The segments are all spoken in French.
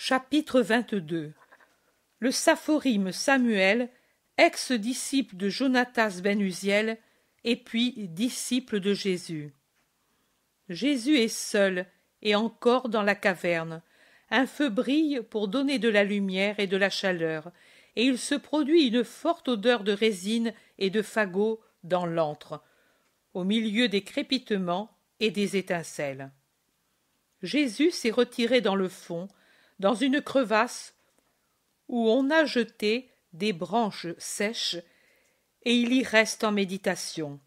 Chapitre 22 Le saphorim Samuel, ex-disciple de Jonathas ben Uziel, et puis disciple de Jésus. Jésus est seul et encore dans la caverne. Un feu brille pour donner de la lumière et de la chaleur, et il se produit une forte odeur de résine et de fagots dans l'antre, au milieu des crépitements et des étincelles. Jésus s'est retiré dans le fond, dans une crevasse où on a jeté des branches sèches, et il y reste en méditation.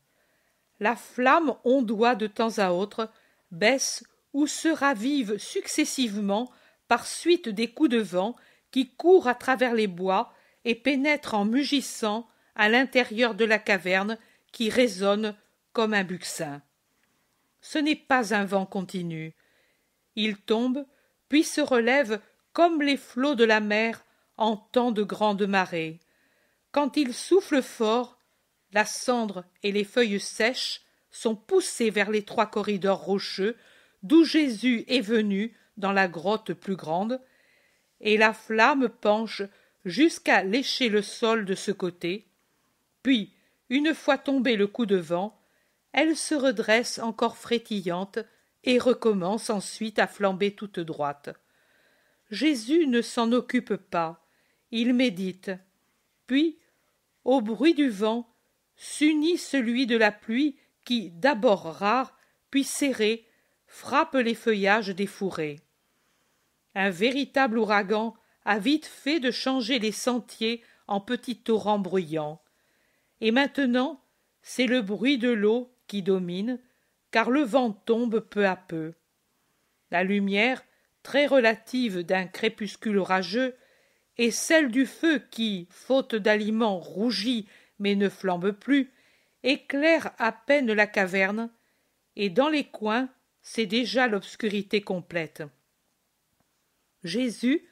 La flamme ondoie de temps à autre, baisse ou se ravive successivement par suite des coups de vent qui courent à travers les bois et pénètrent en mugissant à l'intérieur de la caverne qui résonne comme un buxin. Ce n'est pas un vent continu. Il tombe puis se relève comme les flots de la mer en temps de grande marée. Quand il souffle fort, la cendre et les feuilles sèches sont poussées vers les trois corridors rocheux d'où Jésus est venu dans la grotte plus grande, et la flamme penche jusqu'à lécher le sol de ce côté, puis, une fois tombé le coup de vent, elle se redresse encore frétillante et recommence ensuite à flamber toute droite. Jésus ne s'en occupe pas, il médite. Puis, au bruit du vent, s'unit celui de la pluie qui, d'abord rare, puis serré, frappe les feuillages des fourrés. Un véritable ouragan a vite fait de changer les sentiers en petits torrents bruyants. Et maintenant, c'est le bruit de l'eau qui domine, car le vent tombe peu à peu. La lumière, très relative d'un crépuscule orageux, et celle du feu qui, faute d'aliments, rougit mais ne flambe plus, éclaire à peine la caverne, et dans les coins c'est déjà l'obscurité complète. Jésus,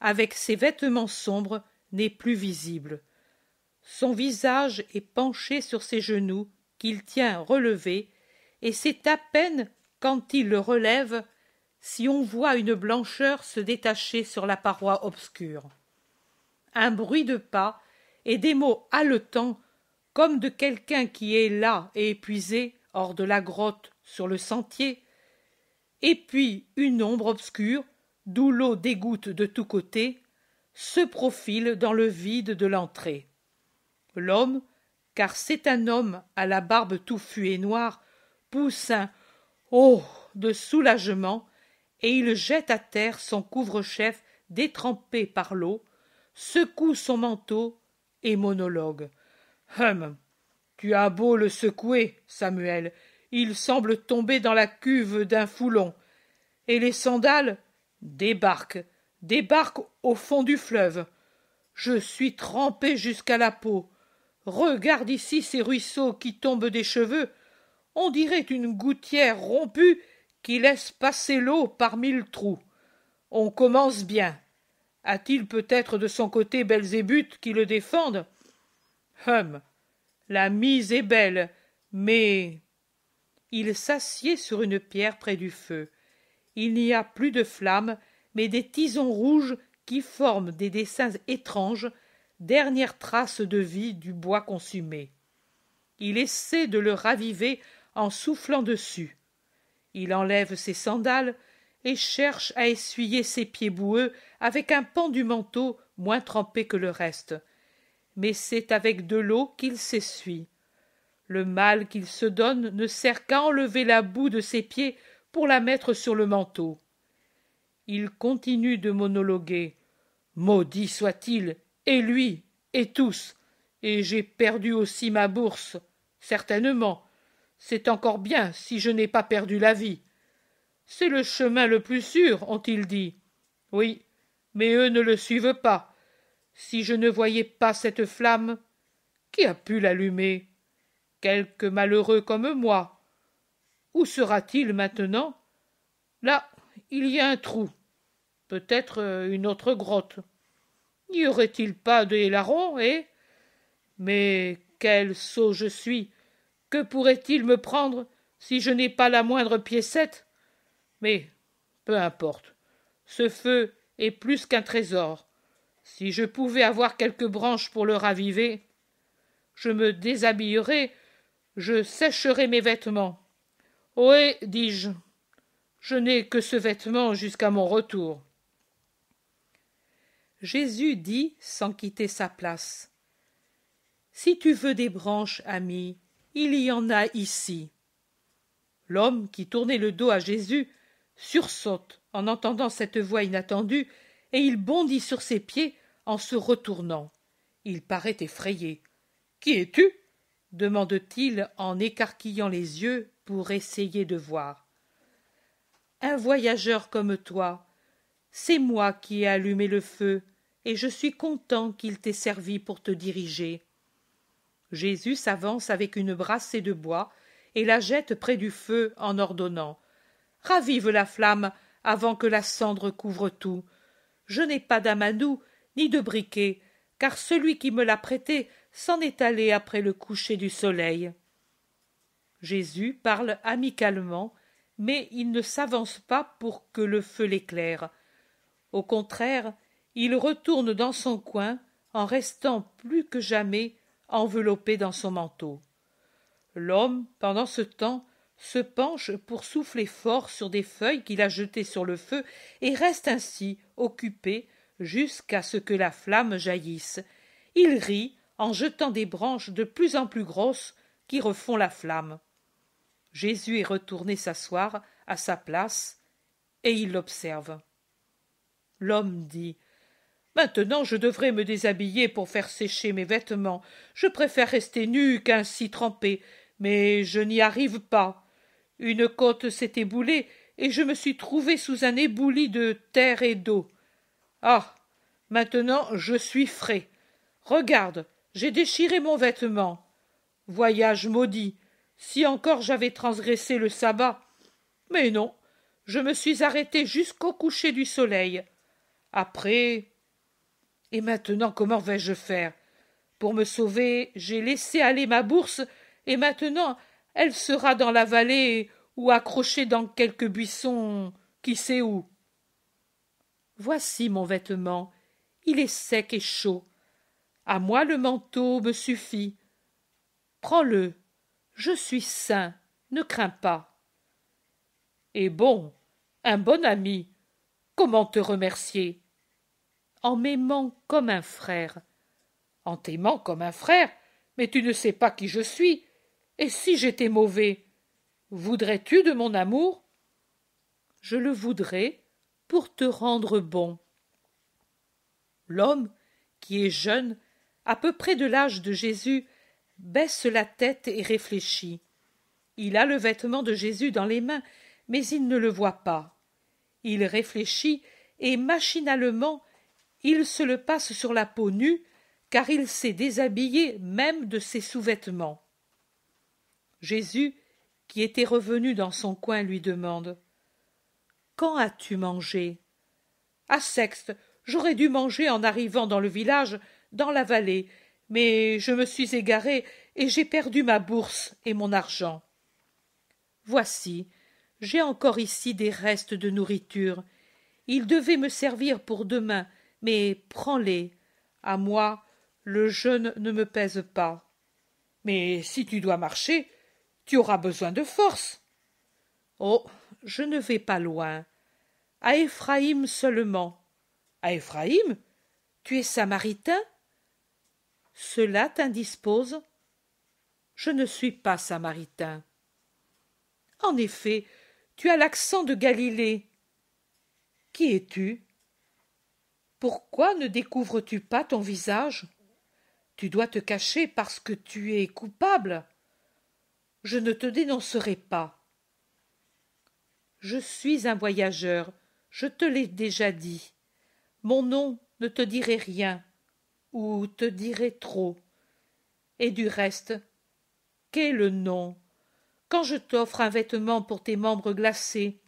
avec ses vêtements sombres, n'est plus visible. Son visage est penché sur ses genoux, qu'il tient relevés, et c'est à peine quand il le relève si on voit une blancheur se détacher sur la paroi obscure. Un bruit de pas et des mots haletants comme de quelqu'un qui est là et épuisé hors de la grotte sur le sentier, et puis une ombre obscure, d'où l'eau dégoutte de tous côtés, se profile dans le vide de l'entrée. L'homme, car c'est un homme à la barbe touffue et noire, pousse oh de soulagement et il jette à terre son couvre-chef détrempé par l'eau, secoue son manteau et monologue. Hum Tu as beau le secouer, Samuel, il semble tomber dans la cuve d'un foulon. Et les sandales débarquent, débarquent au fond du fleuve. Je suis trempé jusqu'à la peau. Regarde ici ces ruisseaux qui tombent des cheveux on dirait une gouttière rompue qui laisse passer l'eau par mille trous. On commence bien. A-t-il peut-être de son côté Belzébuth qui le défendent Hum La mise est belle, mais. Il s'assied sur une pierre près du feu. Il n'y a plus de flammes, mais des tisons rouges qui forment des dessins étranges, dernières traces de vie du bois consumé. Il essaie de le raviver en soufflant dessus. Il enlève ses sandales et cherche à essuyer ses pieds boueux avec un pan du manteau moins trempé que le reste. Mais c'est avec de l'eau qu'il s'essuie. Le mal qu'il se donne ne sert qu'à enlever la boue de ses pieds pour la mettre sur le manteau. Il continue de monologuer. Maudit soit-il, et lui, et tous, et j'ai perdu aussi ma bourse, certainement, c'est encore bien si je n'ai pas perdu la vie. C'est le chemin le plus sûr, ont-ils dit. Oui, mais eux ne le suivent pas. Si je ne voyais pas cette flamme, qui a pu l'allumer Quelque malheureux comme moi. Où sera-t-il maintenant Là, il y a un trou. Peut-être euh, une autre grotte. N'y aurait-il pas de larrons, eh Mais quel sot je suis que pourrait-il me prendre si je n'ai pas la moindre piécette Mais peu importe. Ce feu est plus qu'un trésor. Si je pouvais avoir quelques branches pour le raviver, je me déshabillerai, je sécherais mes vêtements. Ohé, dis-je, je n'ai que ce vêtement jusqu'à mon retour. Jésus dit sans quitter sa place Si tu veux des branches, ami, il y en a ici. L'homme qui tournait le dos à Jésus sursaute en entendant cette voix inattendue, et il bondit sur ses pieds en se retournant. Il paraît effrayé. Qui es-tu demande-t-il en écarquillant les yeux pour essayer de voir. Un voyageur comme toi, c'est moi qui ai allumé le feu, et je suis content qu'il t'ait servi pour te diriger jésus s'avance avec une brassée de bois et la jette près du feu en ordonnant ravive la flamme avant que la cendre couvre tout je n'ai pas d'amanou ni de briquet car celui qui me l'a prêté s'en est allé après le coucher du soleil jésus parle amicalement mais il ne s'avance pas pour que le feu l'éclaire au contraire il retourne dans son coin en restant plus que jamais enveloppé dans son manteau. L'homme, pendant ce temps, se penche pour souffler fort sur des feuilles qu'il a jetées sur le feu et reste ainsi occupé jusqu'à ce que la flamme jaillisse. Il rit en jetant des branches de plus en plus grosses qui refont la flamme. Jésus est retourné s'asseoir à sa place et il l'observe. L'homme dit Maintenant je devrais me déshabiller pour faire sécher mes vêtements. Je préfère rester nue qu'ainsi trempé, mais je n'y arrive pas. Une côte s'est éboulée, et je me suis trouvé sous un ébouli de terre et d'eau. Ah. Maintenant je suis frais. Regarde, j'ai déchiré mon vêtement. Voyage maudit. Si encore j'avais transgressé le sabbat. Mais non, je me suis arrêté jusqu'au coucher du soleil. Après, et maintenant, comment vais-je faire Pour me sauver, j'ai laissé aller ma bourse, et maintenant, elle sera dans la vallée ou accrochée dans quelque buisson, qui sait où. Voici mon vêtement. Il est sec et chaud. À moi le manteau me suffit. Prends-le. Je suis sain. Ne crains pas. Et bon, un bon ami. Comment te remercier? en m'aimant comme un frère. En t'aimant comme un frère, mais tu ne sais pas qui je suis. Et si j'étais mauvais, voudrais-tu de mon amour Je le voudrais pour te rendre bon. L'homme, qui est jeune, à peu près de l'âge de Jésus, baisse la tête et réfléchit. Il a le vêtement de Jésus dans les mains, mais il ne le voit pas. Il réfléchit et machinalement il se le passe sur la peau nue, car il s'est déshabillé même de ses sous-vêtements. Jésus, qui était revenu dans son coin, lui demande Quand as-tu mangé À Sexte, j'aurais dû manger en arrivant dans le village, dans la vallée, mais je me suis égaré et j'ai perdu ma bourse et mon argent. Voici, j'ai encore ici des restes de nourriture. Ils devaient me servir pour demain, mais prends-les. À moi, le jeûne ne me pèse pas. Mais si tu dois marcher, tu auras besoin de force. Oh, je ne vais pas loin. À Éphraïm seulement. À Éphraïm Tu es samaritain Cela t'indispose Je ne suis pas samaritain. En effet, tu as l'accent de Galilée. Qui es-tu pourquoi ne découvres tu pas ton visage? Tu dois te cacher parce que tu es coupable. Je ne te dénoncerai pas. Je suis un voyageur, je te l'ai déjà dit. Mon nom ne te dirait rien, ou te dirait trop. Et du reste, qu'est le nom? Quand je t'offre un vêtement pour tes membres glacés,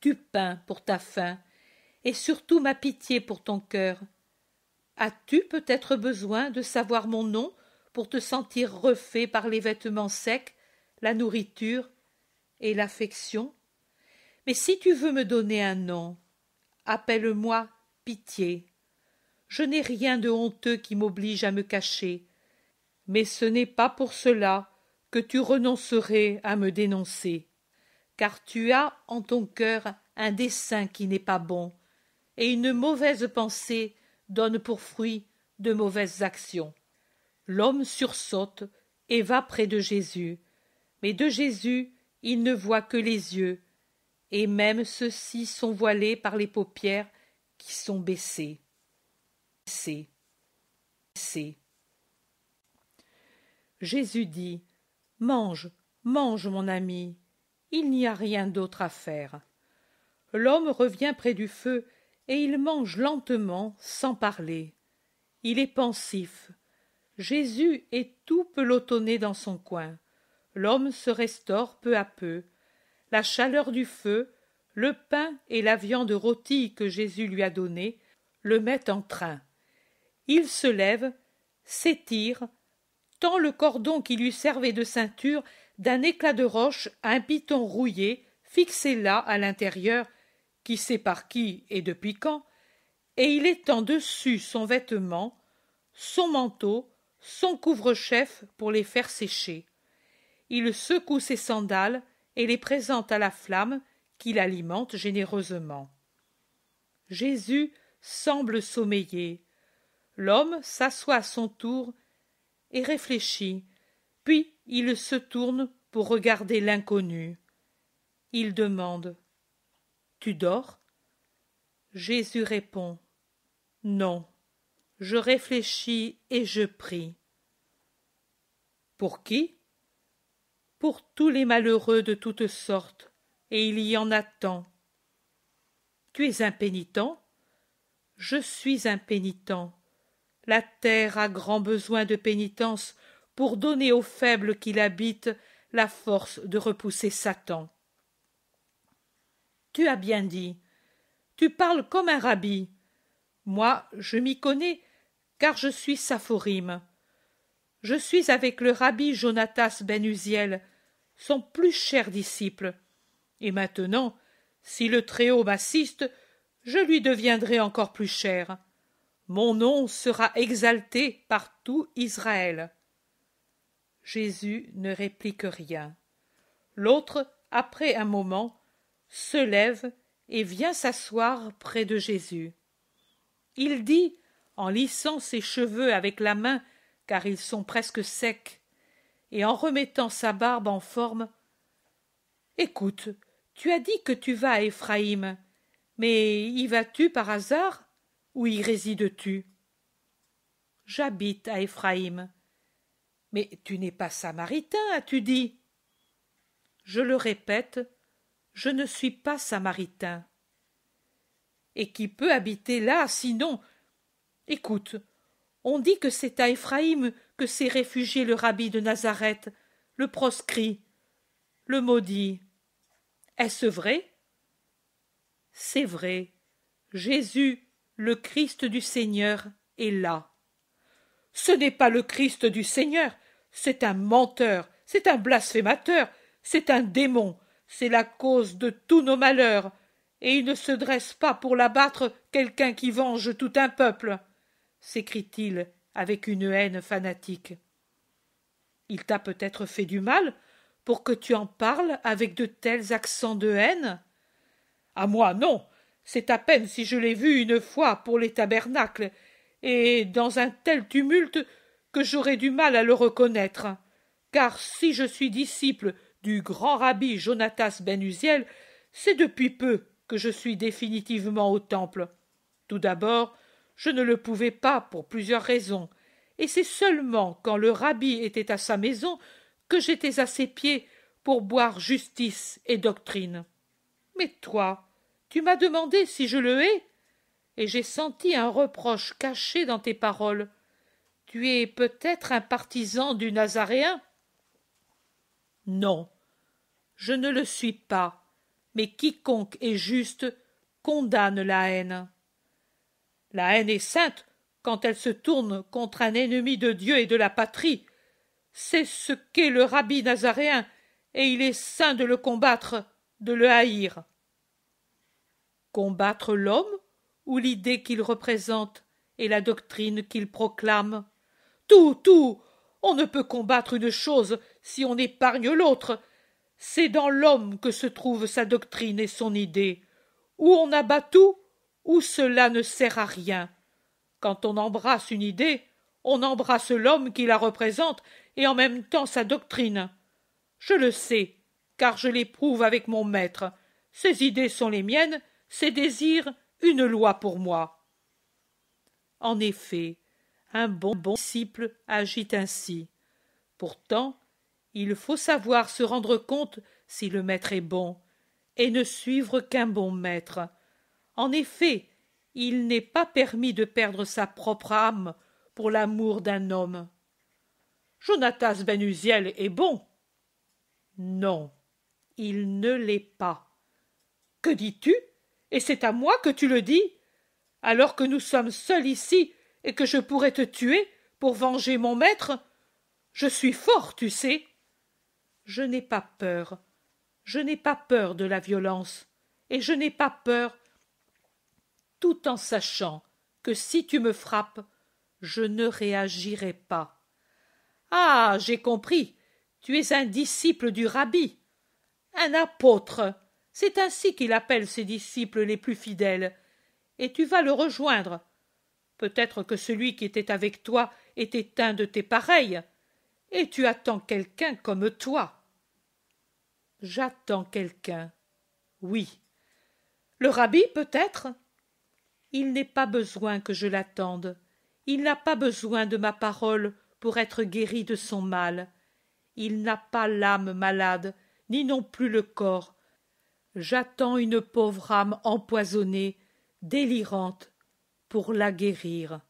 tu peins pour ta faim, et surtout ma pitié pour ton cœur. As-tu peut-être besoin de savoir mon nom pour te sentir refait par les vêtements secs, la nourriture et l'affection Mais si tu veux me donner un nom, appelle-moi pitié. Je n'ai rien de honteux qui m'oblige à me cacher. Mais ce n'est pas pour cela que tu renoncerais à me dénoncer, car tu as en ton cœur un dessein qui n'est pas bon, et une mauvaise pensée donne pour fruit de mauvaises actions. L'homme sursaute et va près de Jésus, mais de Jésus il ne voit que les yeux, et même ceux-ci sont voilés par les paupières qui sont baissées. Jésus dit Mange, mange, mon ami, il n'y a rien d'autre à faire. L'homme revient près du feu et il mange lentement, sans parler. Il est pensif. Jésus est tout pelotonné dans son coin. L'homme se restaure peu à peu. La chaleur du feu, le pain et la viande rôtie que Jésus lui a donnée le mettent en train. Il se lève, s'étire, tend le cordon qui lui servait de ceinture d'un éclat de roche à un piton rouillé, fixé là à l'intérieur qui sait par qui et depuis quand, et il étend dessus son vêtement, son manteau, son couvre-chef pour les faire sécher. Il secoue ses sandales et les présente à la flamme qui l'alimente généreusement. Jésus semble sommeiller. L'homme s'assoit à son tour et réfléchit, puis il se tourne pour regarder l'inconnu. Il demande tu dors Jésus répond Non, je réfléchis et je prie. Pour qui Pour tous les malheureux de toutes sortes, et il y en a tant. Tu es impénitent Je suis impénitent. La terre a grand besoin de pénitence pour donner aux faibles qui l'habitent la force de repousser Satan. Tu as bien dit. Tu parles comme un rabbi. Moi, je m'y connais, car je suis saphorim. Je suis avec le rabbi Jonatas ben Uziel, son plus cher disciple. Et maintenant, si le Très-Haut m'assiste, je lui deviendrai encore plus cher. Mon nom sera exalté par tout Israël. Jésus ne réplique rien. L'autre, après un moment, se lève et vient s'asseoir près de Jésus. Il dit, en lissant ses cheveux avec la main, car ils sont presque secs, et en remettant sa barbe en forme, Écoute, tu as dit que tu vas à Éphraïm, mais y vas-tu par hasard ou y résides-tu J'habite à Éphraïm. Mais tu n'es pas samaritain, as-tu dit Je le répète, je ne suis pas samaritain. Et qui peut habiter là, sinon Écoute, on dit que c'est à Éphraïm que s'est réfugié le rabbi de Nazareth, le proscrit, le maudit. Est-ce vrai C'est vrai. Jésus, le Christ du Seigneur, est là. Ce n'est pas le Christ du Seigneur, c'est un menteur, c'est un blasphémateur, c'est un démon, c'est la cause de tous nos malheurs, et il ne se dresse pas pour l'abattre quelqu'un qui venge tout un peuple s'écrie-t-il avec une haine fanatique. Il t'a peut-être fait du mal pour que tu en parles avec de tels accents de haine À moi, non. C'est à peine si je l'ai vu une fois pour les tabernacles, et dans un tel tumulte que j'aurais du mal à le reconnaître. Car si je suis disciple du grand rabbi Jonatas Ben Uziel, c'est depuis peu que je suis définitivement au temple. Tout d'abord, je ne le pouvais pas pour plusieurs raisons, et c'est seulement quand le rabbi était à sa maison que j'étais à ses pieds pour boire justice et doctrine. Mais toi, tu m'as demandé si je le hais, et j'ai senti un reproche caché dans tes paroles. Tu es peut-être un partisan du Nazaréen non, je ne le suis pas, mais quiconque est juste condamne la haine. La haine est sainte quand elle se tourne contre un ennemi de Dieu et de la patrie. C'est ce qu'est le rabbi nazaréen, et il est saint de le combattre, de le haïr. Combattre l'homme ou l'idée qu'il représente et la doctrine qu'il proclame. Tout, tout, on ne peut combattre une chose si on épargne l'autre. C'est dans l'homme que se trouve sa doctrine et son idée. Ou on abat tout, ou cela ne sert à rien. Quand on embrasse une idée, on embrasse l'homme qui la représente et en même temps sa doctrine. Je le sais, car je l'éprouve avec mon maître. Ses idées sont les miennes, ses désirs une loi pour moi. En effet, un bon disciple agit ainsi. Pourtant, il faut savoir se rendre compte si le maître est bon, et ne suivre qu'un bon maître. En effet, il n'est pas permis de perdre sa propre âme pour l'amour d'un homme. «Jonathas Ben est bon. Non, il ne l'est pas. Que dis-tu Et c'est à moi que tu le dis Alors que nous sommes seuls ici et que je pourrais te tuer pour venger mon maître Je suis fort, tu sais. Je n'ai pas peur. Je n'ai pas peur de la violence, et je n'ai pas peur tout en sachant que si tu me frappes, je ne réagirai pas. Ah. J'ai compris. Tu es un disciple du rabbi. Un apôtre. C'est ainsi qu'il appelle ses disciples les plus fidèles. Et tu vas le rejoindre Peut-être que celui qui était avec toi était un de tes pareils. Et tu attends quelqu'un comme toi. J'attends quelqu'un. Oui. Le rabbi, peut-être Il n'est pas besoin que je l'attende. Il n'a pas besoin de ma parole pour être guéri de son mal. Il n'a pas l'âme malade, ni non plus le corps. J'attends une pauvre âme empoisonnée, délirante, pour la guérir.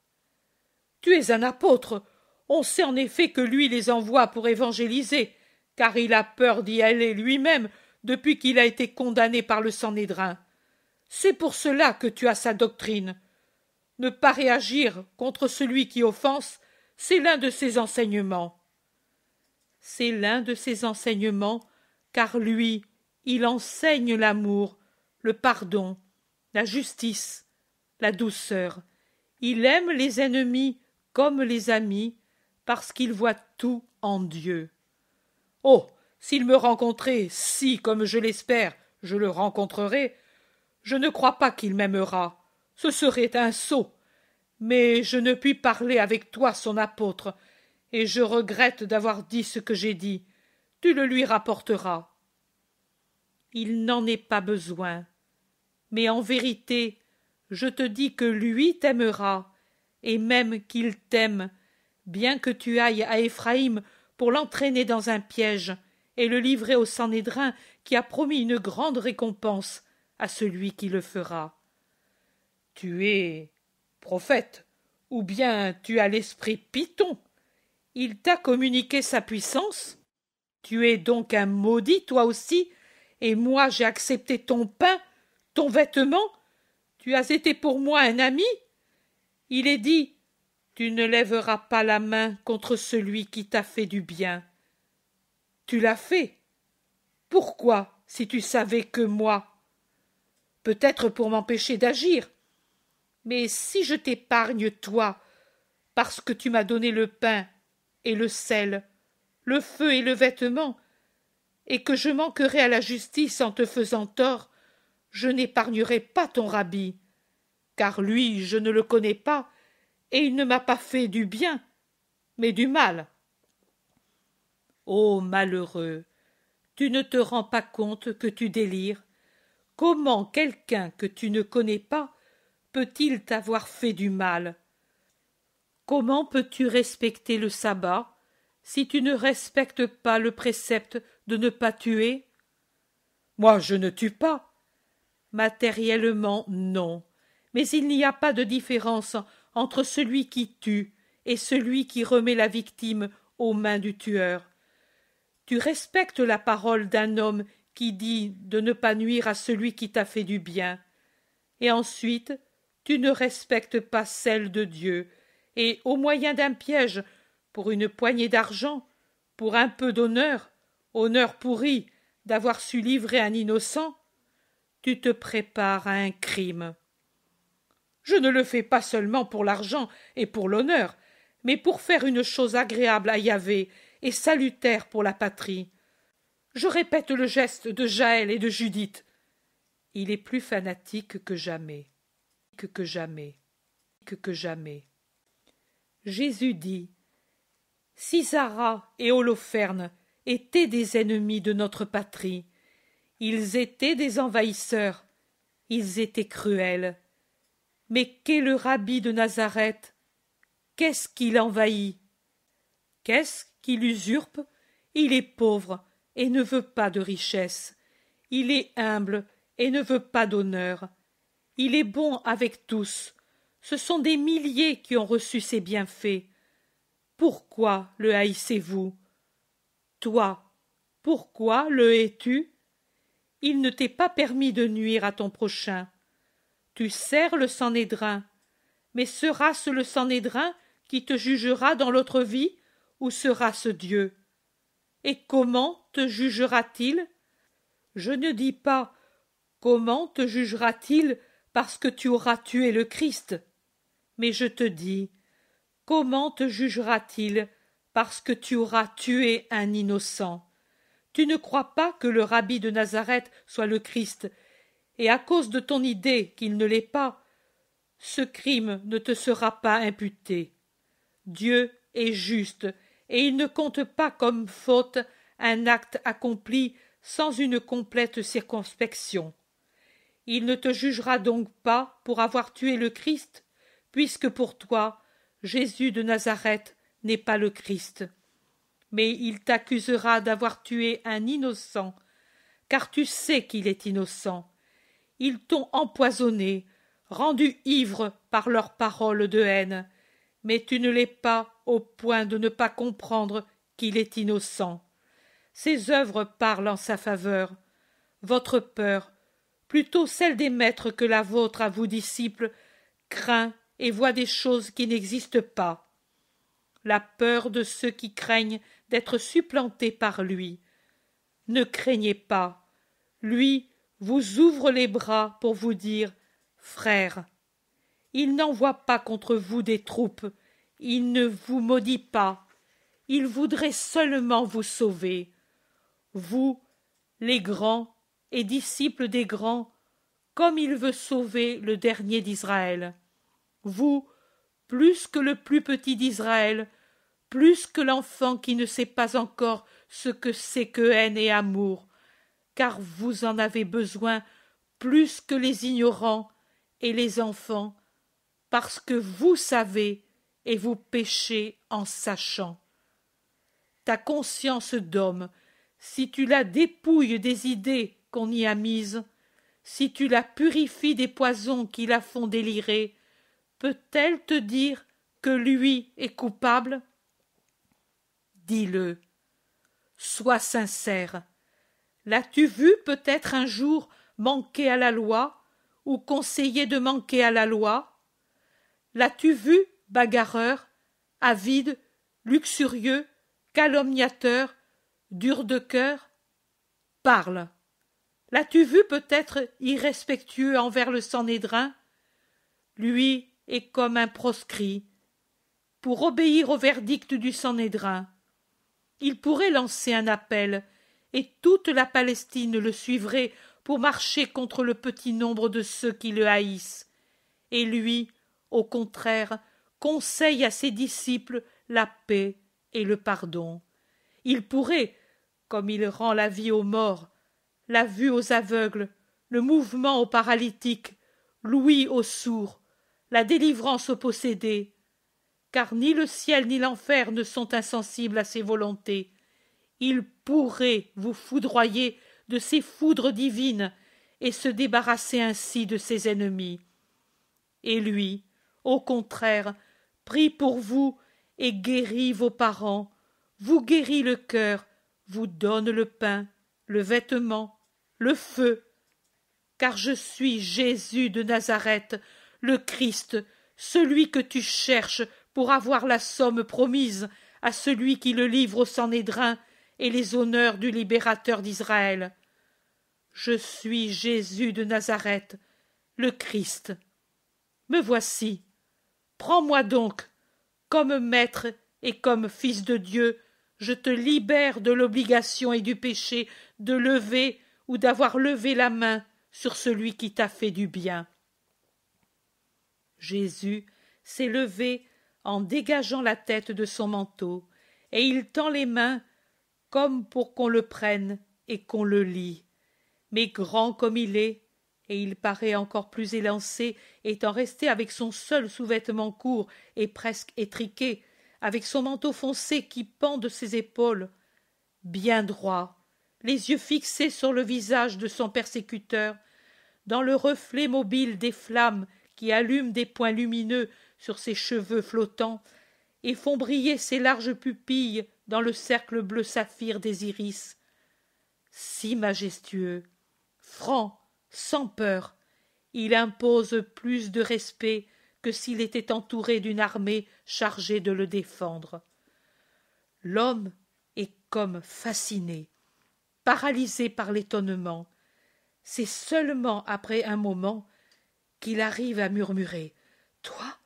Tu es un apôtre. On sait en effet que lui les envoie pour évangéliser, car il a peur d'y aller lui-même depuis qu'il a été condamné par le Sanhédrin. C'est pour cela que tu as sa doctrine. Ne pas réagir contre celui qui offense, c'est l'un de ses enseignements. C'est l'un de ses enseignements, car lui, il enseigne l'amour, le pardon, la justice, la douceur. Il aime les ennemis comme les amis, parce qu'il voit tout en Dieu. Oh. S'il me rencontrait, si, comme je l'espère, je le rencontrerai, je ne crois pas qu'il m'aimera. Ce serait un sot. Mais je ne puis parler avec toi, son apôtre, et je regrette d'avoir dit ce que j'ai dit. Tu le lui rapporteras. Il n'en est pas besoin. Mais en vérité, je te dis que lui t'aimera, et même qu'il t'aime, bien que tu ailles à Éphraïm pour l'entraîner dans un piège, et le livrer au Sanhédrin qui a promis une grande récompense à celui qui le fera. Tu es prophète, ou bien tu as l'esprit Python. Il t'a communiqué sa puissance. Tu es donc un maudit, toi aussi, et moi j'ai accepté ton pain, ton vêtement, tu as été pour moi un ami Il est dit Tu ne lèveras pas la main contre celui qui t'a fait du bien. Tu l'as fait. Pourquoi, si tu savais que moi Peut-être pour m'empêcher d'agir. Mais si je t'épargne, toi, parce que tu m'as donné le pain et le sel, le feu et le vêtement, et que je manquerai à la justice en te faisant tort, je n'épargnerai pas ton rabbi, car lui je ne le connais pas, et il ne m'a pas fait du bien, mais du mal. Ô oh, malheureux, tu ne te rends pas compte que tu délires. Comment quelqu'un que tu ne connais pas peut-il t'avoir fait du mal Comment peux-tu respecter le sabbat si tu ne respectes pas le précepte de ne pas tuer Moi, je ne tue pas, Matériellement, non. Mais il n'y a pas de différence entre celui qui tue et celui qui remet la victime aux mains du tueur. Tu respectes la parole d'un homme qui dit de ne pas nuire à celui qui t'a fait du bien. Et ensuite, tu ne respectes pas celle de Dieu, et au moyen d'un piège, pour une poignée d'argent, pour un peu d'honneur, honneur pourri d'avoir su livrer un innocent, tu te prépares à un crime. Je ne le fais pas seulement pour l'argent et pour l'honneur, mais pour faire une chose agréable à Yahvé et salutaire pour la patrie. Je répète le geste de Jaël et de Judith. Il est plus fanatique que jamais, que, jamais, que, que jamais. Jésus dit Si et Holoferne étaient des ennemis de notre patrie, ils étaient des envahisseurs. Ils étaient cruels. Mais qu'est le rabbi de Nazareth Qu'est-ce qu'il envahit Qu'est-ce qu'il usurpe Il est pauvre et ne veut pas de richesse. Il est humble et ne veut pas d'honneur. Il est bon avec tous. Ce sont des milliers qui ont reçu ses bienfaits. Pourquoi le haïssez-vous Toi, pourquoi le hais-tu il ne t'est pas permis de nuire à ton prochain. Tu sers le sanédrin, mais sera-ce le sanédrin qui te jugera dans l'autre vie, ou sera-ce Dieu Et comment te jugera-t-il Je ne dis pas comment te jugera-t-il parce que tu auras tué le Christ Mais je te dis comment te jugera-t-il parce que tu auras tué un innocent tu ne crois pas que le rabbi de Nazareth soit le Christ, et à cause de ton idée qu'il ne l'est pas, ce crime ne te sera pas imputé. Dieu est juste, et il ne compte pas comme faute un acte accompli sans une complète circonspection. Il ne te jugera donc pas pour avoir tué le Christ, puisque pour toi Jésus de Nazareth n'est pas le Christ mais il t'accusera d'avoir tué un innocent, car tu sais qu'il est innocent. Ils t'ont empoisonné, rendu ivre par leurs paroles de haine, mais tu ne l'es pas au point de ne pas comprendre qu'il est innocent. Ses œuvres parlent en sa faveur. Votre peur, plutôt celle des maîtres que la vôtre à vous disciples, craint et voit des choses qui n'existent pas. La peur de ceux qui craignent d'être supplanté par lui. Ne craignez pas. Lui vous ouvre les bras pour vous dire Frère. Il n'envoie pas contre vous des troupes, il ne vous maudit pas, il voudrait seulement vous sauver. Vous, les grands et disciples des grands, comme il veut sauver le dernier d'Israël. Vous, plus que le plus petit d'Israël, plus que l'enfant qui ne sait pas encore ce que c'est que haine et amour, car vous en avez besoin plus que les ignorants et les enfants, parce que vous savez et vous péchez en sachant. Ta conscience d'homme, si tu la dépouilles des idées qu'on y a mises, si tu la purifies des poisons qui la font délirer, peut-elle te dire que lui est coupable dis-le. Sois sincère. L'as-tu vu peut-être un jour manquer à la loi ou conseiller de manquer à la loi L'as-tu vu bagarreur, avide, luxurieux, calomniateur, dur de cœur Parle. L'as-tu vu peut-être irrespectueux envers le Sanhédrin Lui est comme un proscrit. Pour obéir au verdict du Sanhédrin, il pourrait lancer un appel, et toute la Palestine le suivrait pour marcher contre le petit nombre de ceux qui le haïssent. Et lui, au contraire, conseille à ses disciples la paix et le pardon. Il pourrait, comme il rend la vie aux morts, la vue aux aveugles, le mouvement aux paralytiques, l'ouïe aux sourds, la délivrance aux possédés, car ni le ciel ni l'enfer ne sont insensibles à ses volontés. Il pourrait vous foudroyer de ses foudres divines et se débarrasser ainsi de ses ennemis. Et lui, au contraire, prie pour vous et guérit vos parents, vous guérit le cœur, vous donne le pain, le vêtement, le feu. Car je suis Jésus de Nazareth, le Christ, celui que tu cherches pour avoir la somme promise à celui qui le livre au Sanhédrin et les honneurs du libérateur d'Israël. Je suis Jésus de Nazareth, le Christ. Me voici. Prends-moi donc, comme maître et comme fils de Dieu, je te libère de l'obligation et du péché de lever ou d'avoir levé la main sur celui qui t'a fait du bien. Jésus s'est levé en dégageant la tête de son manteau, et il tend les mains comme pour qu'on le prenne et qu'on le lie. Mais grand comme il est, et il paraît encore plus élancé, étant resté avec son seul sous-vêtement court et presque étriqué, avec son manteau foncé qui pend de ses épaules, bien droit, les yeux fixés sur le visage de son persécuteur, dans le reflet mobile des flammes qui allument des points lumineux sur ses cheveux flottants et font briller ses larges pupilles dans le cercle bleu saphir des iris. Si majestueux, franc, sans peur, il impose plus de respect que s'il était entouré d'une armée chargée de le défendre. L'homme est comme fasciné, paralysé par l'étonnement. C'est seulement après un moment qu'il arrive à murmurer Toi,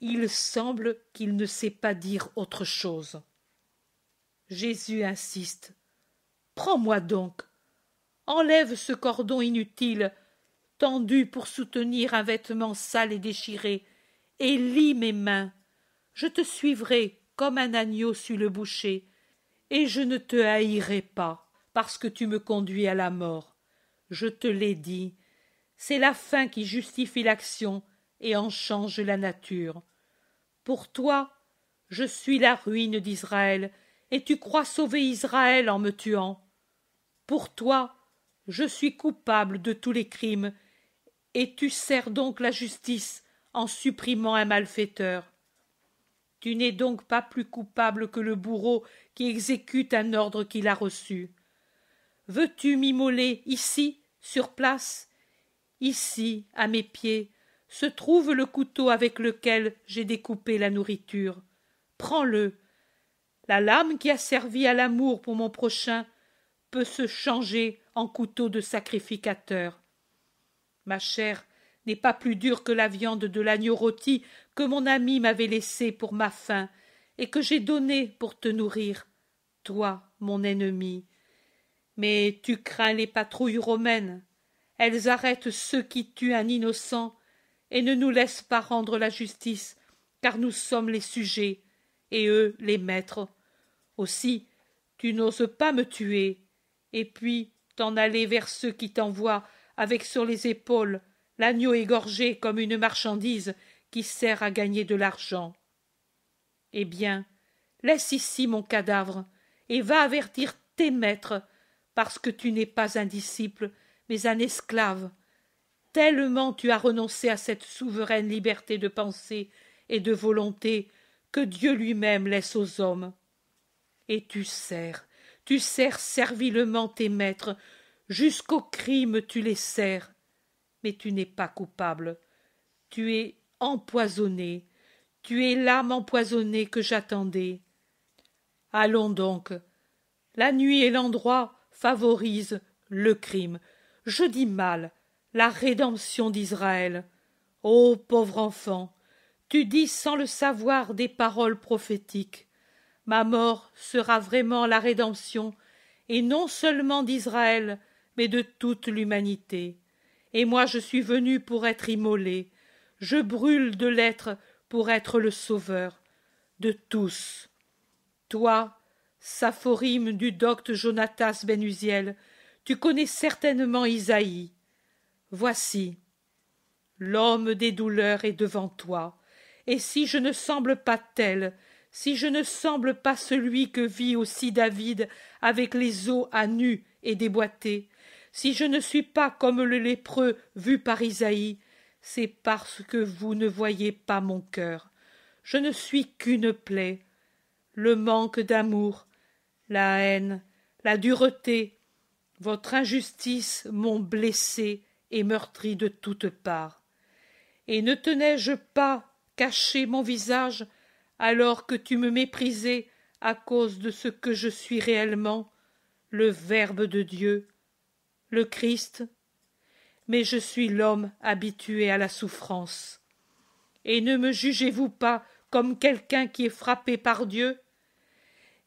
il semble qu'il ne sait pas dire autre chose. Jésus insiste. Prends-moi donc. Enlève ce cordon inutile, tendu pour soutenir un vêtement sale et déchiré, et lis mes mains. Je te suivrai comme un agneau sur le boucher, et je ne te haïrai pas, parce que tu me conduis à la mort. Je te l'ai dit. C'est la fin qui justifie l'action, et en change la nature. Pour toi, je suis la ruine d'Israël, et tu crois sauver Israël en me tuant. Pour toi, je suis coupable de tous les crimes, et tu sers donc la justice en supprimant un malfaiteur. Tu n'es donc pas plus coupable que le bourreau qui exécute un ordre qu'il a reçu. Veux-tu m'immoler ici, sur place, ici, à mes pieds, se trouve le couteau avec lequel j'ai découpé la nourriture. Prends-le. La lame qui a servi à l'amour pour mon prochain peut se changer en couteau de sacrificateur. Ma chair n'est pas plus dure que la viande de l'agneau rôti que mon ami m'avait laissée pour ma faim et que j'ai donnée pour te nourrir, toi, mon ennemi. Mais tu crains les patrouilles romaines. Elles arrêtent ceux qui tuent un innocent et ne nous laisse pas rendre la justice, car nous sommes les sujets, et eux les maîtres. Aussi, tu n'oses pas me tuer, et puis t'en aller vers ceux qui t'envoient avec sur les épaules l'agneau égorgé comme une marchandise qui sert à gagner de l'argent. Eh bien, laisse ici mon cadavre, et va avertir tes maîtres, parce que tu n'es pas un disciple, mais un esclave, tellement tu as renoncé à cette souveraine liberté de pensée et de volonté que Dieu lui-même laisse aux hommes. Et tu sers, tu sers servilement tes maîtres, jusqu'au crime tu les sers, mais tu n'es pas coupable, tu es empoisonné, tu es l'âme empoisonnée que j'attendais. Allons donc, la nuit et l'endroit favorisent le crime. Je dis mal, la rédemption d'Israël. Ô pauvre enfant, tu dis sans le savoir des paroles prophétiques. Ma mort sera vraiment la rédemption, et non seulement d'Israël, mais de toute l'humanité. Et moi je suis venu pour être immolé, je brûle de l'être pour être le sauveur de tous. Toi, saphorim du docte Jonatas Benusiel, tu connais certainement Isaïe voici l'homme des douleurs est devant toi et si je ne semble pas tel si je ne semble pas celui que vit aussi david avec les os à nu et déboîtés si je ne suis pas comme le lépreux vu par isaïe c'est parce que vous ne voyez pas mon cœur je ne suis qu'une plaie le manque d'amour la haine la dureté votre injustice m'ont blessé et meurtri de toutes parts. Et ne tenais-je pas caché mon visage alors que tu me méprisais à cause de ce que je suis réellement, le Verbe de Dieu, le Christ Mais je suis l'homme habitué à la souffrance. Et ne me jugez-vous pas comme quelqu'un qui est frappé par Dieu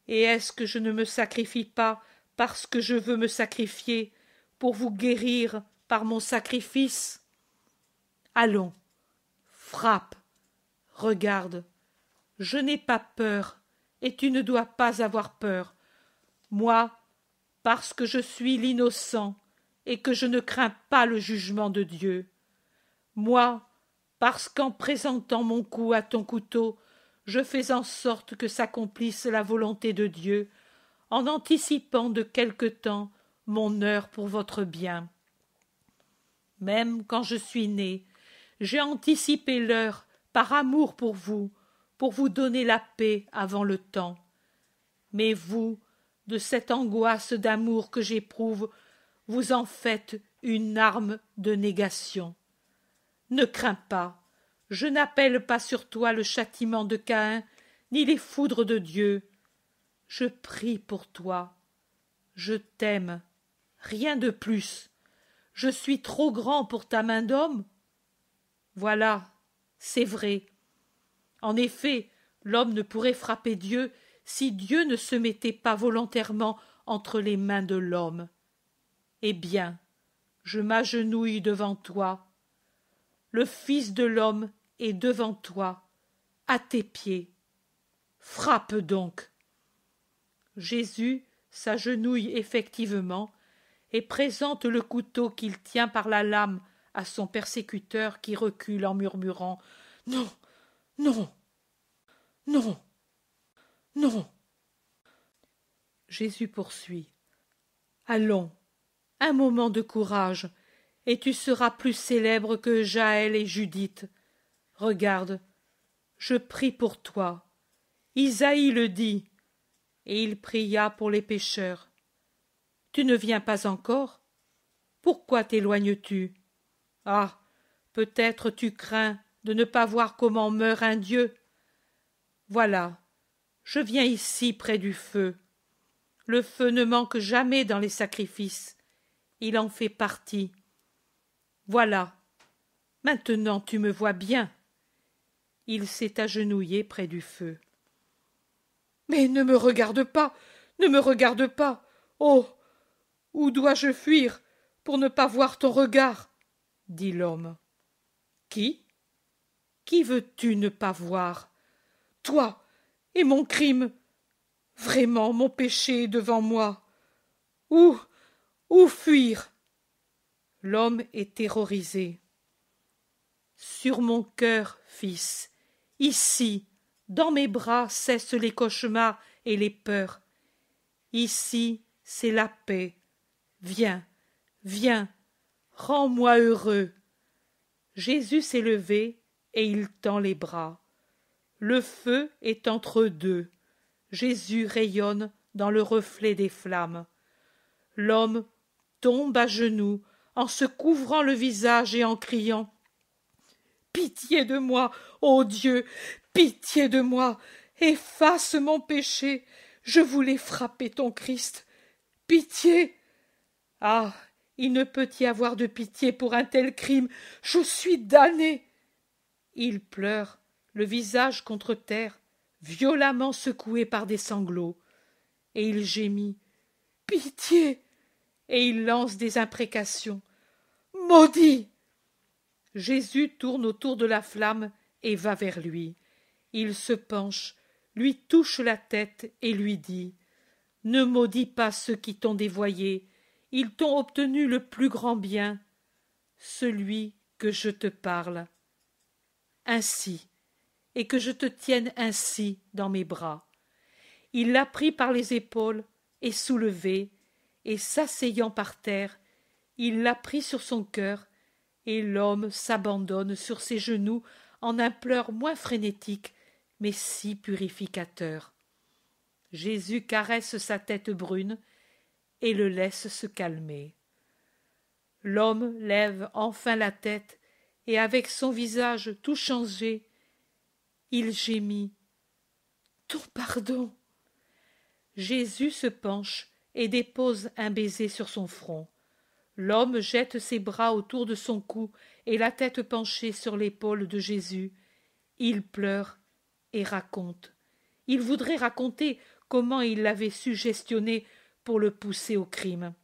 Et est-ce que je ne me sacrifie pas parce que je veux me sacrifier pour vous guérir par mon sacrifice. Allons, frappe, regarde. Je n'ai pas peur, et tu ne dois pas avoir peur. Moi, parce que je suis l'innocent, et que je ne crains pas le jugement de Dieu. Moi, parce qu'en présentant mon cou à ton couteau, je fais en sorte que s'accomplisse la volonté de Dieu, en anticipant de quelque temps mon heure pour votre bien même quand je suis né. J'ai anticipé l'heure par amour pour vous, pour vous donner la paix avant le temps. Mais vous, de cette angoisse d'amour que j'éprouve, vous en faites une arme de négation. Ne crains pas, je n'appelle pas sur toi le châtiment de Caïn, ni les foudres de Dieu. Je prie pour toi. Je t'aime. Rien de plus. Je suis trop grand pour ta main d'homme. Voilà, c'est vrai. En effet, l'homme ne pourrait frapper Dieu si Dieu ne se mettait pas volontairement entre les mains de l'homme. Eh bien, je m'agenouille devant toi. Le Fils de l'homme est devant toi, à tes pieds. Frappe donc. Jésus s'agenouille effectivement et présente le couteau qu'il tient par la lame à son persécuteur qui recule en murmurant Non, non, non, non. Jésus poursuit Allons, un moment de courage, et tu seras plus célèbre que Jaël et Judith. Regarde, je prie pour toi. Isaïe le dit. Et il pria pour les pécheurs. Tu ne viens pas encore Pourquoi t'éloignes-tu Ah Peut-être tu crains de ne pas voir comment meurt un dieu. Voilà, je viens ici près du feu. Le feu ne manque jamais dans les sacrifices. Il en fait partie. Voilà. Maintenant tu me vois bien. Il s'est agenouillé près du feu. Mais ne me regarde pas. Ne me regarde pas. Oh. Où dois-je fuir pour ne pas voir ton regard dit l'homme. Qui Qui veux-tu ne pas voir Toi et mon crime Vraiment, mon péché est devant moi. Où Où fuir L'homme est terrorisé. Sur mon cœur, fils, ici, dans mes bras cessent les cauchemars et les peurs. Ici, c'est la paix, Viens, viens, rends-moi heureux. Jésus s'est levé et il tend les bras. Le feu est entre deux. Jésus rayonne dans le reflet des flammes. L'homme tombe à genoux en se couvrant le visage et en criant Pitié de moi, ô Dieu, pitié de moi, efface mon péché, je voulais frapper ton Christ. Pitié, ah. Il ne peut y avoir de pitié pour un tel crime. Je suis damné. Il pleure, le visage contre terre, violemment secoué par des sanglots, et il gémit. Pitié. Et il lance des imprécations. Maudit. Jésus tourne autour de la flamme et va vers lui. Il se penche, lui touche la tête et lui dit. Ne maudis pas ceux qui t'ont dévoyé, ils t'ont obtenu le plus grand bien, celui que je te parle. Ainsi, et que je te tienne ainsi dans mes bras. Il la pris par les épaules et soulevé, et s'asseyant par terre, il la pris sur son cœur, et l'homme s'abandonne sur ses genoux en un pleur moins frénétique, mais si purificateur. Jésus caresse sa tête brune, et le laisse se calmer. L'homme lève enfin la tête, et avec son visage tout changé, il gémit. Ton pardon. Jésus se penche et dépose un baiser sur son front. L'homme jette ses bras autour de son cou et la tête penchée sur l'épaule de Jésus. Il pleure et raconte. Il voudrait raconter comment il l'avait suggestionné pour le pousser au crime.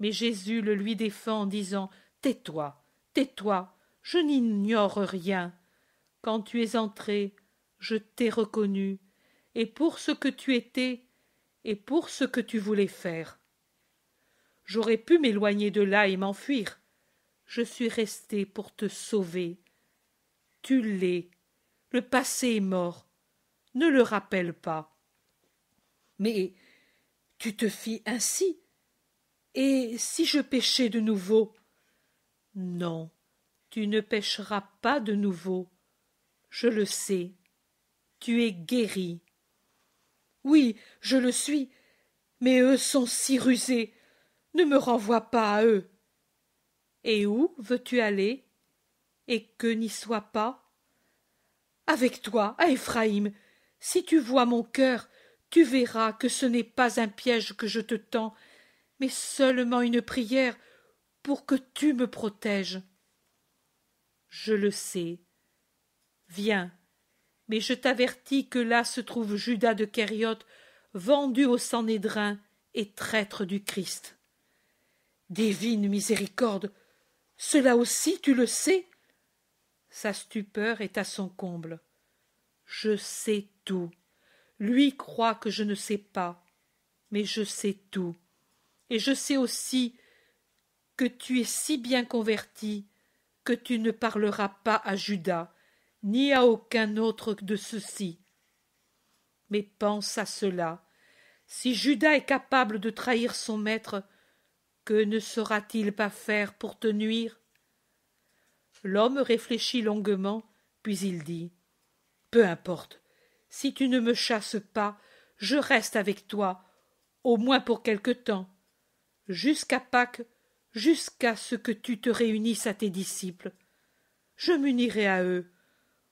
Mais Jésus le lui défend en disant Tais-toi, tais-toi, je n'ignore rien. Quand tu es entré, je t'ai reconnu, et pour ce que tu étais, et pour ce que tu voulais faire. J'aurais pu m'éloigner de là et m'enfuir. Je suis resté pour te sauver. Tu l'es. Le passé est mort. Ne le rappelle pas. Mais tu te fis ainsi. Et si je péchais de nouveau? Non, tu ne pécheras pas de nouveau. Je le sais. Tu es guéri. Oui, je le suis, mais eux sont si rusés. Ne me renvoie pas à eux. Et où veux-tu aller Et que n'y soit pas Avec toi, à Ephraïm. Si tu vois mon cœur, tu verras que ce n'est pas un piège que je te tends, mais seulement une prière pour que tu me protèges. Je le sais. Viens, mais je t'avertis que là se trouve Judas de Kériot, vendu au Sanhédrin et traître du Christ. Divine miséricorde, cela aussi tu le sais Sa stupeur est à son comble. Je sais tout. Lui croit que je ne sais pas, mais je sais tout. Et je sais aussi que tu es si bien converti que tu ne parleras pas à Judas, ni à aucun autre de ceci. Mais pense à cela. Si Judas est capable de trahir son maître, que ne saura-t-il pas faire pour te nuire L'homme réfléchit longuement, puis il dit Peu importe, si tu ne me chasses pas, je reste avec toi, au moins pour quelque temps, jusqu'à Pâques, jusqu'à ce que tu te réunisses à tes disciples. Je m'unirai à eux.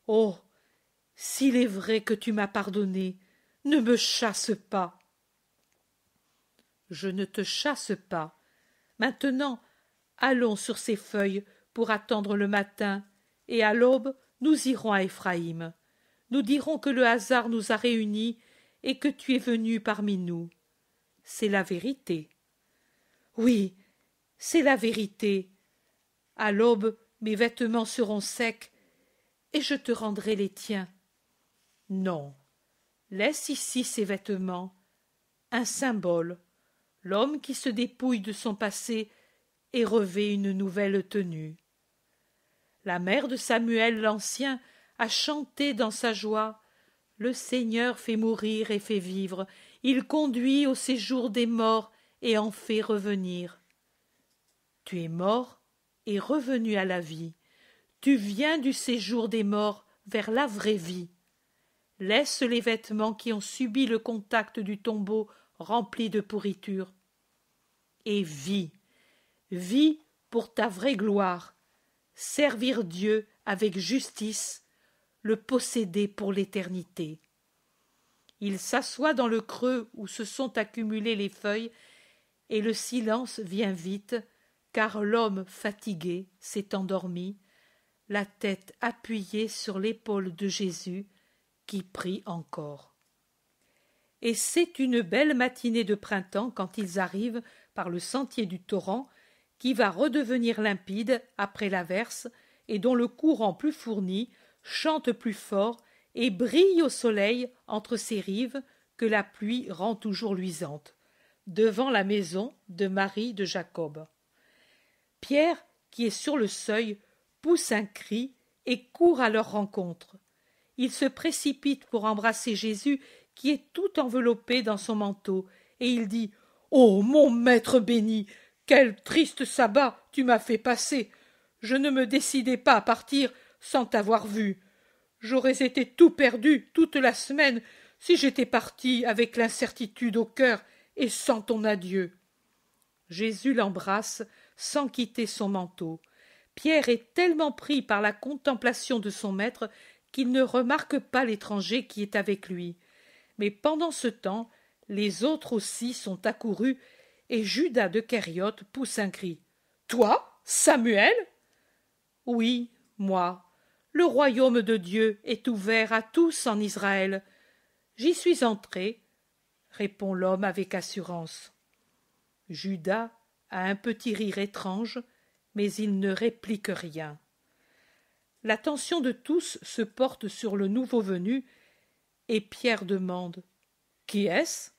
Oh. S'il est vrai que tu m'as pardonné, ne me chasse pas. Je ne te chasse pas. Maintenant, allons sur ces feuilles pour attendre le matin, et à l'aube nous irons à Ephraïm. » nous dirons que le hasard nous a réunis et que tu es venu parmi nous. C'est la vérité. Oui, c'est la vérité. À l'aube, mes vêtements seront secs et je te rendrai les tiens. Non, laisse ici ces vêtements. Un symbole, l'homme qui se dépouille de son passé et revêt une nouvelle tenue. La mère de Samuel l'Ancien à chanter dans sa joie. Le Seigneur fait mourir et fait vivre, il conduit au séjour des morts et en fait revenir. Tu es mort et revenu à la vie. Tu viens du séjour des morts vers la vraie vie. Laisse les vêtements qui ont subi le contact du tombeau remplis de pourriture. Et vis, vis pour ta vraie gloire, servir Dieu avec justice le posséder pour l'éternité. Il s'assoit dans le creux où se sont accumulées les feuilles, et le silence vient vite, car l'homme fatigué s'est endormi, la tête appuyée sur l'épaule de Jésus, qui prie encore. Et c'est une belle matinée de printemps quand ils arrivent par le sentier du torrent, qui va redevenir limpide après l'averse, et dont le courant plus fourni chante plus fort et brille au soleil entre ses rives que la pluie rend toujours luisante, devant la maison de Marie de Jacob. Pierre, qui est sur le seuil, pousse un cri et court à leur rencontre. Il se précipite pour embrasser Jésus qui est tout enveloppé dans son manteau, et il dit Ô oh, mon maître béni, quel triste sabbat tu m'as fait passer. Je ne me décidais pas à partir sans t'avoir vu. J'aurais été tout perdu toute la semaine si j'étais parti avec l'incertitude au cœur et sans ton adieu. Jésus l'embrasse sans quitter son manteau. Pierre est tellement pris par la contemplation de son maître qu'il ne remarque pas l'étranger qui est avec lui. Mais pendant ce temps, les autres aussi sont accourus et Judas de Kériote pousse un cri. Toi, Samuel Oui, moi, le royaume de Dieu est ouvert à tous en Israël. J'y suis entré, répond l'homme avec assurance. Judas a un petit rire étrange, mais il ne réplique rien. L'attention de tous se porte sur le nouveau venu, et Pierre demande Qui est-ce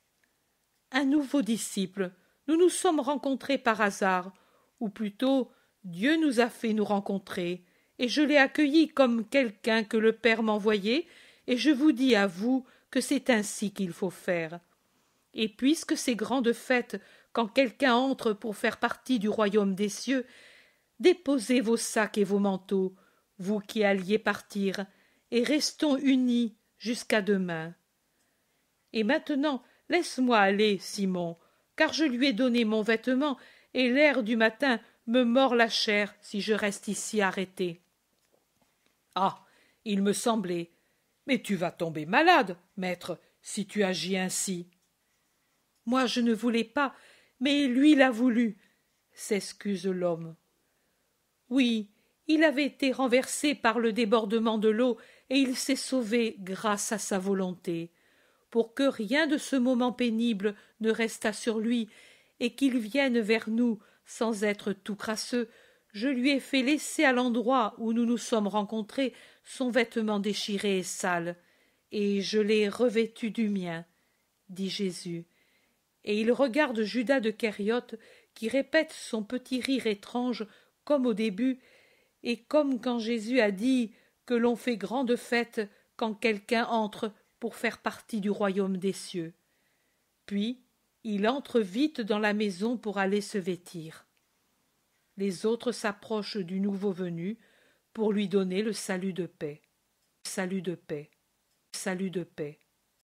Un nouveau disciple. Nous nous sommes rencontrés par hasard, ou plutôt Dieu nous a fait nous rencontrer et je l'ai accueilli comme quelqu'un que le Père m'envoyait, et je vous dis à vous que c'est ainsi qu'il faut faire. Et puisque c'est grande fête, quand quelqu'un entre pour faire partie du royaume des cieux, déposez vos sacs et vos manteaux, vous qui alliez partir, et restons unis jusqu'à demain. Et maintenant, laisse-moi aller, Simon, car je lui ai donné mon vêtement, et l'air du matin me mord la chair si je reste ici arrêté. Ah. Il me semblait. Mais tu vas tomber malade, maître, si tu agis ainsi. Moi je ne voulais pas, mais lui l'a voulu, s'excuse l'homme. Oui, il avait été renversé par le débordement de l'eau, et il s'est sauvé grâce à sa volonté. Pour que rien de ce moment pénible ne restât sur lui, et qu'il vienne vers nous sans être tout crasseux, je lui ai fait laisser à l'endroit où nous nous sommes rencontrés son vêtement déchiré et sale, et je l'ai revêtu du mien, dit Jésus. Et il regarde Judas de Kériote qui répète son petit rire étrange comme au début, et comme quand Jésus a dit que l'on fait grande fête quand quelqu'un entre pour faire partie du royaume des cieux. Puis il entre vite dans la maison pour aller se vêtir les autres s'approchent du nouveau venu pour lui donner le salut de paix. Salut de paix. Salut de paix.